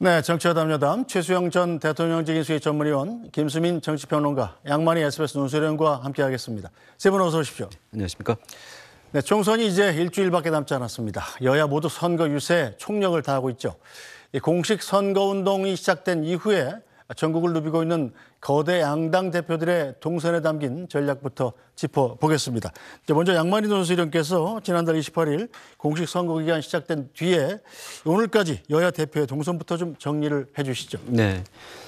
네, 정치와담 여담 최수영 전 대통령직인 수의 전문위원, 김수민 정치평론가, 양만희 SBS 논설위원과 함께하겠습니다. 세 분 어서 오십시오. 네, 안녕하십니까. 네, 총선이 이제 일주일밖에 남지 않았습니다. 여야 모두 선거 유세 총력을 다하고 있죠. 공식 선거운동이 시작된 이후에 아, 전국을 누비고 있는 거대 양당 대표들의 동선에 담긴 전략부터 짚어보겠습니다. 먼저 양만희 선수위원께서 지난달 28일 공식 선거기간 시작된 뒤에 오늘까지 여야 대표의 동선부터 좀 정리를 해주시죠. 네,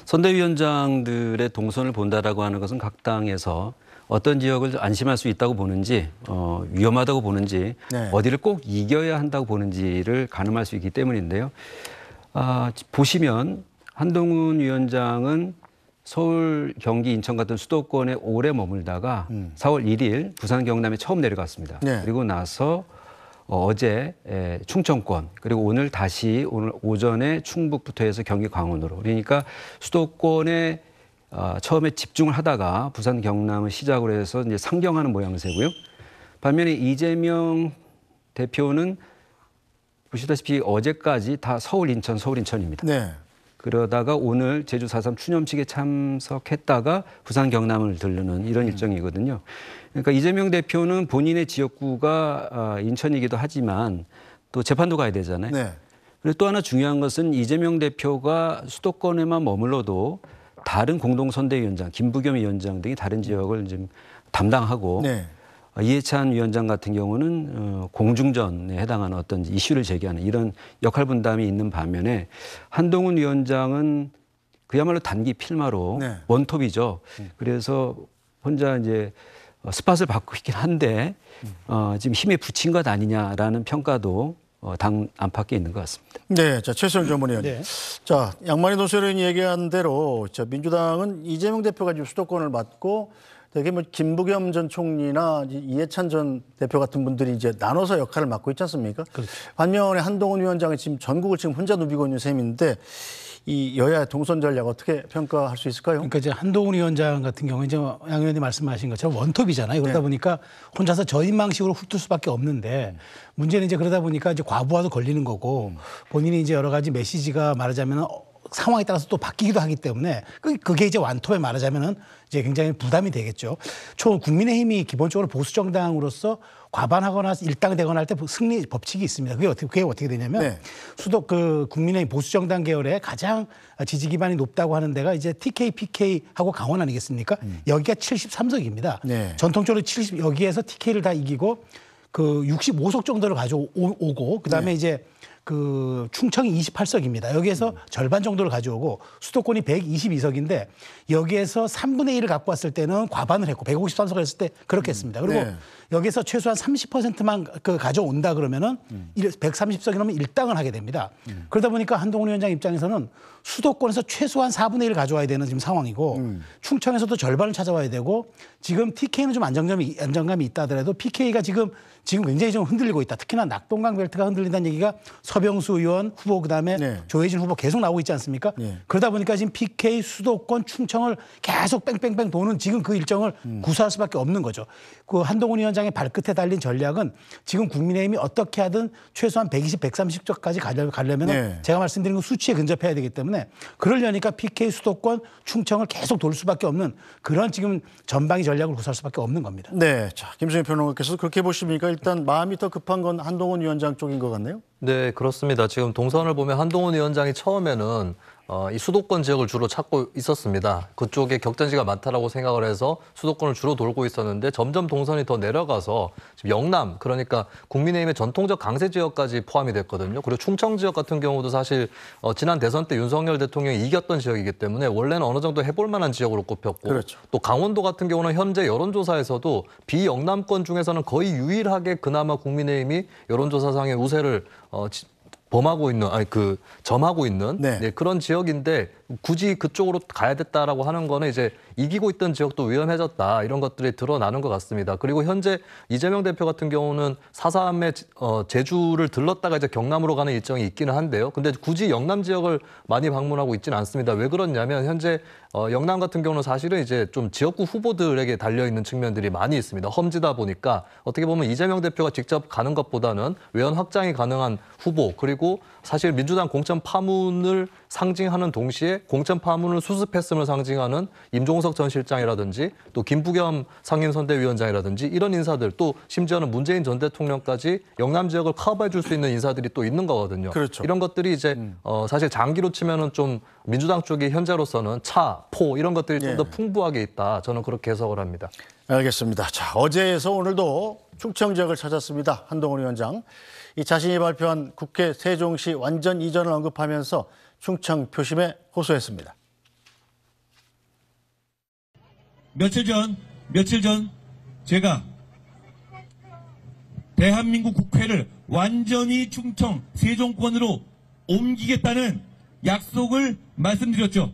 선대위원장들의 동선을 본다라고 하는 것은 각 당에서 어떤 지역을 안심할 수 있다고 보는지 어, 위험하다고 보는지 네. 어디를 꼭 이겨야 한다고 보는지를 가늠할 수 있기 때문인데요. 아, 보시면 한동훈 위원장은 서울, 경기, 인천 같은 수도권에 오래 머물다가 음. 4월 1일 부산 경남에 처음 내려갔습니다. 네. 그리고 나서 어, 어제 충청권 그리고 오늘 다시 오늘 오전에 충북부터 해서 경기 강원으로 그러니까 수도권에 어, 처음에 집중을 하다가 부산 경남을 시작으로 해서 이제 상경하는 모양새고요. 반면에 이재명 대표는 보시다시피 어제까지 다 서울 인천 서울 인천입니다. 네. 그러다가 오늘 제주 4.3 추념식에 참석했다가 부산 경남을 들르는 이런 음. 일정이거든요. 그러니까 이재명 대표는 본인의 지역구가 아, 인천이기도 하지만 또 재판도 가야 되잖아요. 네. 그리고 또 하나 중요한 것은 이재명 대표가 수도권에만 머물러도 다른 공동선대위원장, 김부겸 위원장 등이 다른 지역을 지금 담당하고 네. 어, 이해찬 위원장 같은 경우는 어, 공중전에 해당하는 어떤 이슈를 제기하는 이런 역할 분담이 있는 반면에 한동훈 위원장은 그야말로 단기 필마로 네. 원톱이죠. 음. 그래서 혼자 이제 어, 스팟을 받고 있긴 한데 음. 어, 지금 힘에 붙인 것 아니냐라는 평가도 어, 당 안팎에 있는 것 같습니다. 네, 자 최수영 전문위원 네. 자 양만희 노사위 얘기한 대로 자 민주당은 이재명 대표가 지금 수도권을 맡고 되게 뭐 김부겸 전 총리나 이해찬 전 대표 같은 분들이 이제 나눠서 역할을 맡고 있지 않습니까? 그렇죠. 반면에 한동훈 위원장이 지금 전국을 지금 혼자 누비고 있는 셈인데 이 여야 의 동선 전략 어떻게 평가할 수 있을까요? 그러니까 이제 한동훈 위원장 같은 경우 이제 양 의원님 말씀하신 것처럼 원톱이잖아요. 그러다 네. 보니까 혼자서 저인망식으로 훑을 수밖에 없는데 음. 문제는 이제 그러다 보니까 이제 과부하도 걸리는 거고 음. 본인이 이제 여러 가지 메시지가 말하자면 상황에 따라서 또 바뀌기도 하기 때문에 그, 그게 이제 완톱에 말하자면은 이제 굉장히 부담이 되겠죠. 초 국민의힘이 기본적으로 보수 정당으로서 과반하거나 일당되거나 할 때 승리 법칙이 있습니다. 그게 어떻게 그게 어떻게 되냐면 네. 수도 그 국민의힘 보수 정당 계열의 가장 지지 기반이 높다고 하는 데가 이제 TK, PK 하고 강원 아니겠습니까? 음. 여기가 73석입니다. 네. 전통적으로 70 여기에서 TK를 다 이기고 그 65석 정도를 가져오고 그다음에 네. 이제 그 충청이 28석입니다. 여기에서 음. 절반 정도를 가져오고 수도권이 122석인데 여기에서 3분의 1을 갖고 왔을 때는 과반을 했고 153석을 했을 때 그렇게 음. 했습니다. 그리고 네. 여기서 최소한 30%만 그 가져온다 그러면은 음. 130석이 넘으면 일당을 하게 됩니다. 음. 그러다 보니까 한동훈 위원장 입장에서는 수도권에서 최소한 4분의 1을 가져와야 되는 지금 상황이고 음. 충청에서도 절반을 찾아와야 되고 지금 TK는 좀 안정감이 안정감이 있다더라도 PK가 지금 지금 굉장히 좀 흔들리고 있다. 특히나 낙동강 벨트가 흔들린다는 얘기가 서 서병수 의원 후보 그다음에 네. 조혜진 후보 계속 나오고 있지 않습니까? 네. 그러다 보니까 지금 PK 수도권 충청을 계속 뺑뺑뺑 도는 지금 그 일정을 음. 구사할 수밖에 없는 거죠. 그 한동훈 위원장의 발끝에 달린 전략은 지금 국민의힘이 어떻게 하든 최소한 120, 130석까지 가려면 네. 제가 말씀드린 그 수치에 근접해야 되기 때문에 그러려니까 PK 수도권 충청을 계속 돌 수밖에 없는 그런 지금 전방위 전략을 구사할 수밖에 없는 겁니다. 네, 자 김승현 변호사께서 그렇게 보십니까? 일단 마음이 더 급한 건 한동훈 위원장 쪽인 것 같네요. 네, 그렇습니다. 지금 동선을 보면 한동훈 위원장이 처음에는 어, 이 수도권 지역을 주로 찾고 있었습니다. 그쪽에 격전지가 많다라고 생각을 해서 수도권을 주로 돌고 있었는데 점점 동선이 더 내려가서 지금 영남 그러니까 국민의힘의 전통적 강세 지역까지 포함이 됐거든요. 그리고 충청 지역 같은 경우도 사실 어, 지난 대선 때 윤석열 대통령이 이겼던 지역이기 때문에 원래는 어느 정도 해볼 만한 지역으로 꼽혔고 그렇죠. 또 강원도 같은 경우는 현재 여론조사에서도 비영남권 중에서는 거의 유일하게 그나마 국민의힘이 여론조사상의 우세를 어, 범하고 있는 아니 그 점하고 있는 네. 네, 그런 지역인데 굳이 그쪽으로 가야 됐다라고 하는 거는 이제 이기고 있던 지역도 위험해졌다 이런 것들이 드러나는 것 같습니다. 그리고 현재 이재명 대표 같은 경우는 사삼의 어, 제주를 들렀다가 이제 경남으로 가는 일정이 있기는 한데요. 근데 굳이 영남 지역을 많이 방문하고 있지는 않습니다. 왜그렇냐면 현재 어, 영남 같은 경우는 사실은 이제 좀 지역구 후보들에게 달려 있는 측면들이 많이 있습니다. 험지다 보니까 어떻게 보면 이재명 대표가 직접 가는 것보다는 외연 확장이 가능한 후보 그리고 사실 민주당 공천 파문을 상징하는 동시에 공천 파문을 수습했음을 상징하는 임종석 전 실장이라든지 또 김부겸 상임선대위원장이라든지 이런 인사들 또 심지어는 문재인 전 대통령까지 영남 지역을 커버해 줄 수 있는 인사들이 또 있는 거거든요. 그렇죠. 이런 것들이 이제 음. 어, 사실 장기로 치면은 좀 민주당 쪽이 현재로서는 차, 포 이런 것들이 좀더 예. 풍부하게 있다. 저는 그렇게 해석을 합니다. 알겠습니다. 자, 어제에서 오늘도 충청 지역을 찾았습니다. 한동훈 위원장. 이 자신이 발표한 국회 세종시 완전 이전을 언급하면서 충청 표심에 호소했습니다. 며칠 전, 며칠 전 제가 대한민국 국회를 완전히 충청 세종권으로 옮기겠다는 약속을 말씀드렸죠.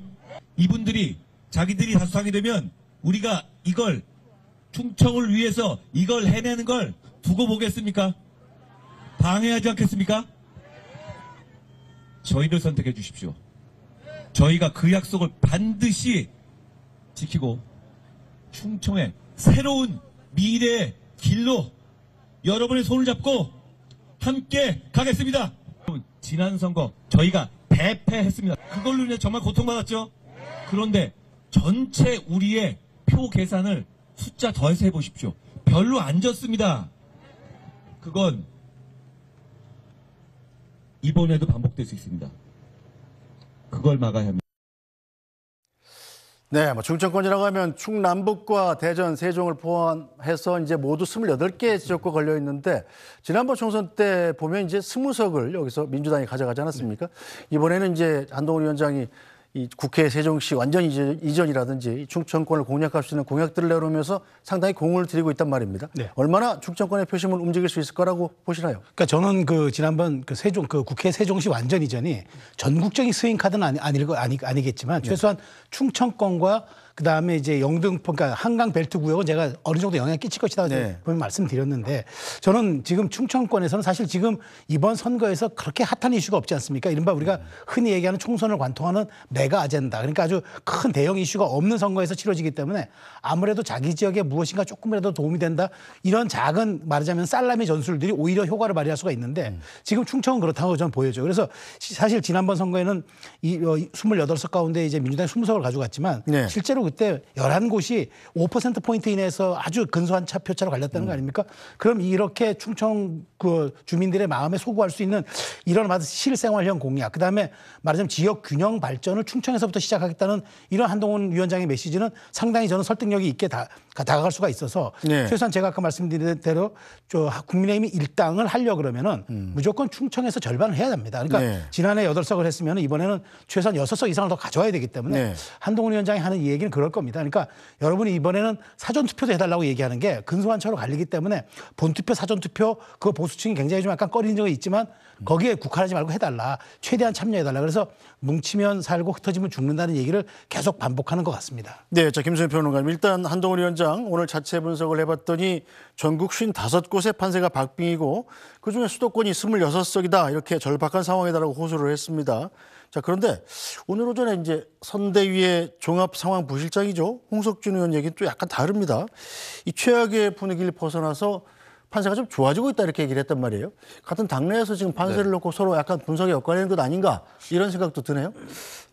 이분들이 자기들이 다수하게 되면 우리가 이걸 충청을 위해서 이걸 해내는 걸 두고 보겠습니까? 방해하지 않겠습니까? 저희를 선택해 주십시오. 저희가 그 약속을 반드시 지키고 충청의 새로운 미래의 길로 여러분의 손을 잡고 함께 가겠습니다. 지난 선거 저희가 대패했습니다. 그걸로 인해 정말 고통받았죠? 그런데 전체 우리의 표 계산을 숫자 더해서 해보십시오. 별로 안 졌습니다. 그건 이번에도 반복될 수 있습니다. 그걸 막아야 합니다. 네, 뭐 중청권이라고 하면 충남북과 대전, 세종을 포함해서 이제 모두 28개 지역구 걸려 있는데 지난번 총선 때 보면 이제 20석을 여기서 민주당이 가져가지 않았습니까? 이번에는 이제 한동훈 위원장이 이 국회 세종시 완전 이전, 이라든지 충청권을 공략할 수 있는 공약들을 내놓으면서 상당히 공을 들이고 있단 말입니다. 네. 얼마나 충청권의 표심을 움직일 수 있을 거라고 보시나요? 그러니까 저는 그 지난번 그 세종 그 국회 세종시 완전 이전이 전국적인 스윙 카드는 아니 아니, 아니 아니겠지만 네. 최소한 네. 충청권과 그 다음에 이제 영등포, 그러니까 한강 벨트 구역은 제가 어느 정도 영향 끼칠 것이다 네. 보면 말씀드렸는데 저는 지금 충청권에서는 사실 지금 이번 선거에서 그렇게 핫한 이슈가 없지 않습니까? 이른바 우리가 흔히 얘기하는 총선을 관통하는 메가 아젠다. 그러니까 아주 큰 대형 이슈가 없는 선거에서 치러지기 때문에 아무래도 자기 지역에 무엇인가 조금이라도 도움이 된다. 이런 작은 말하자면 살라미 전술들이 오히려 효과를 발휘할 수가 있는데 음. 지금 충청은 그렇다고 저는 보여져요. 그래서 사실 지난번 선거에는 이 28석 어, 가운데 이제 민주당이 20석을 가져갔지만 네. 실제로 그때 열한 곳이 5%포인트 이내에서 아주 근소한 차 표차로 갈렸다는 거 음. 아닙니까? 그럼 이렇게 충청 그 주민들의 마음에 소구할 수 있는 이런 실생활형 공약, 그다음에 말하자면 지역 균형 발전을 충청에서부터 시작하겠다는 이런 한동훈 위원장의 메시지는 상당히 저는 설득력이 있게 다 다가갈 수가 있어서 네. 최소한 제가 아까 말씀드린 대로 저 국민의힘이 일당을 하려 그러면은 음. 무조건 충청에서 절반을 해야 됩니다. 그러니까 네. 지난해 여덟 석을 했으면 이번에는 최소한 여섯 석 이상을 더 가져와야 되기 때문에 네. 한동훈 위원장이 하는 이 얘기는 그럴 겁니다. 그러니까 여러분이 이번에는 사전 투표도 해달라고 얘기하는 게 근소한 차로 갈리기 때문에 본 투표 사전 투표 그 보수층이 굉장히 좀 약간 꺼리는 적이 있지만 거기에 국한하지 말고 해달라 최대한 참여해달라 그래서 뭉치면 살고 흩어지면 죽는다는 얘기를 계속 반복하는 것 같습니다. 네, 자 김수현 변호사님 일단 한동훈 위원장 부장 오늘 자체 분석을 해봤더니 전국 55곳의 판세가 박빙이고 그중에 수도권이 26석이다 이렇게 절박한 상황이다라고 호소를 했습니다. 자 그런데 오늘 오전에 이제 선대위의 종합 상황 부실장이죠 홍석준 의원 얘기는 또 약간 다릅니다. 이 최악의 분위기를 벗어나서 판세가 좀 좋아지고 있다 이렇게 얘기를 했단 말이에요. 같은 당내에서 지금 판세를 네. 놓고 서로 약간 분석이 엇갈리는 것 아닌가 이런 생각도 드네요.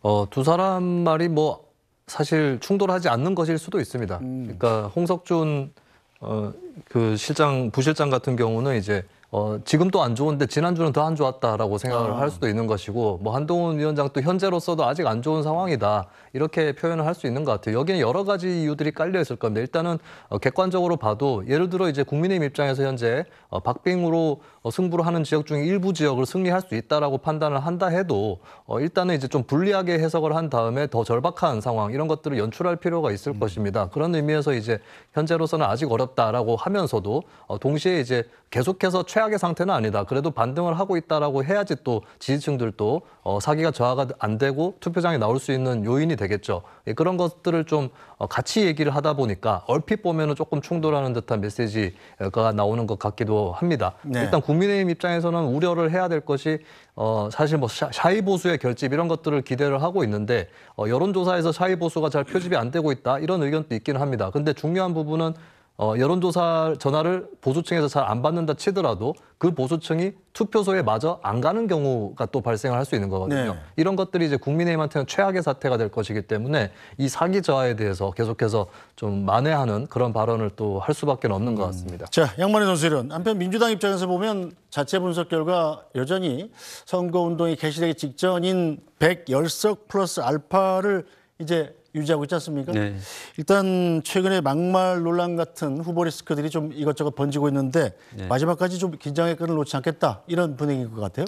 어, 두 사람 말이 뭐 사실 충돌하지 않는 것일 수도 있습니다. 음. 그러니까 홍석준 어, 그 실장 부실장 같은 경우는 이제 어, 지금도 안 좋은데 지난주는 더 안 좋았다라고 생각을 아. 할 수도 있는 것이고 뭐 한동훈 위원장도 현재로서도 아직 안 좋은 상황이다 이렇게 표현을 할 수 있는 것 같아요. 여기는 여러 가지 이유들이 깔려 있을 겁니다. 일단은 어, 객관적으로 봐도 예를 들어 이제 국민의힘 입장에서 현재 어, 박빙으로 어, 승부를 하는 지역 중 일부 지역을 승리할 수 있다라고 판단을 한다 해도 어, 일단은 이제 좀 불리하게 해석을 한 다음에 더 절박한 상황 이런 것들을 연출할 필요가 있을 음. 것입니다. 그런 의미에서 이제 현재로서는 아직 어렵다라고 하면서도 어, 동시에 이제 계속해서 최 최악의 상태는 아니다. 그래도 반등을 하고 있다라고 해야지 또 지지층들도 어, 사기가 저하가 안 되고 투표장에 나올 수 있는 요인이 되겠죠. 예, 그런 것들을 좀 어, 같이 얘기를 하다 보니까 얼핏 보면은 조금 충돌하는 듯한 메시지가 나오는 것 같기도 합니다. 네. 일단 국민의힘 입장에서는 우려를 해야 될 것이 어, 사실 뭐 샤, 샤이 보수의 결집 이런 것들을 기대를 하고 있는데 어, 여론조사에서 샤이 보수가 잘 표집이 안 되고 있다 이런 의견도 있기는 합니다. 근데 중요한 부분은 어, 여론조사 전화를 보수층에서 잘 안 받는다 치더라도 그 보수층이 투표소에 마저 안 가는 경우가 또 발생을 할 수 있는 거거든요. 네. 이런 것들이 이제 국민의힘한테는 최악의 사태가 될 것이기 때문에 이 사기 저하에 대해서 계속해서 좀 만회하는 그런 발언을 또 할 수밖에 없는 것 같습니다. 자, 양만희 선수은 한편 민주당 입장에서 보면 자체 분석 결과 여전히 선거운동이 개시되기 직전인 110석 플러스 알파를 이제 유지하고 있지 않습니까? 네. 일단 최근에 막말 논란 같은 후보 리스크들이 좀 이것저것 번지고 있는데 네. 마지막까지 좀 긴장의 끈을 놓지 않겠다 이런 분위기인 것 같아요.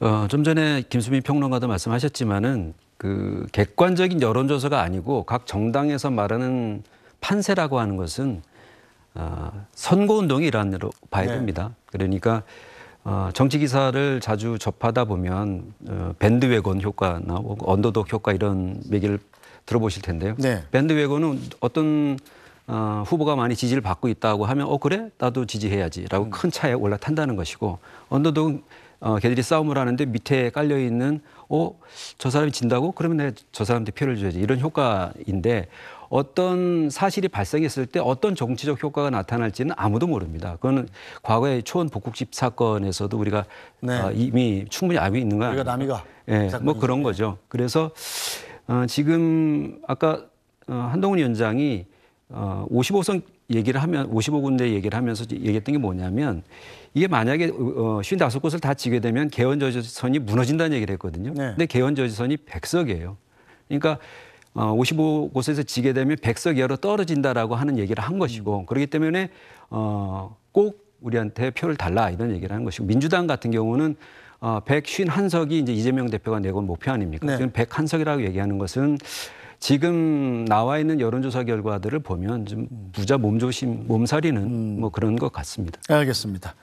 어, 좀 전에 김수민 평론가도 말씀하셨지만은 그 객관적인 여론조사가 아니고 각 정당에서 말하는 판세라고 하는 것은 어, 선거운동의 일환으로 봐야 네. 됩니다. 그러니까 어, 정치 기사를 자주 접하다 보면 어, 밴드웨건 효과나 언더독 효과 이런 얘기를 들어보실 텐데요. 네. 밴드웨건은 어떤 어, 후보가 많이 지지를 받고 있다고 하면 어 그래 나도 지지해야지라고 음. 큰 차에 올라탄다는 것이고 언더독 어, 걔들이 싸움을 하는데 밑에 깔려 있는 어저 사람이 진다고 그러면 내가 저 사람한테 표를 줘야지 이런 효과인데 어떤 사실이 발생했을 때 어떤 정치적 효과가 나타날지는 아무도 모릅니다. 그거는 과거의 초원 복국집 사건에서도 우리가 네. 어, 이미 충분히 알고 있는 거예 우리가 남이가 예, 네, 뭐 그런 네. 거죠. 그래서 어, 지금 아까 어, 한동훈 위원장이 55선 어, 얘기를 하면 55군데 얘기를 하면서 얘기했던 게 뭐냐면 이게 만약에 어, 55곳을 다 지게 되면 개헌저지선이 무너진다는 얘기를 했거든요. 네. 근데 개헌저지선이 100석이에요. 그러니까 어, 55곳에서 지게 되면 100석 이하로 떨어진다라고 하는 얘기를 한 것이고 음. 그렇기 때문에 어, 꼭 우리한테 표를 달라 이런 얘기를 한 것이고 민주당 같은 경우는 어, 151석이 이제 이재명 대표가 내건 목표 아닙니까? 네. 지금 101석이라고 얘기하는 것은 지금 나와 있는 여론조사 결과들을 보면 좀 부자 몸조심, 몸살이는 음. 뭐 그런 것 같습니다. 알겠습니다.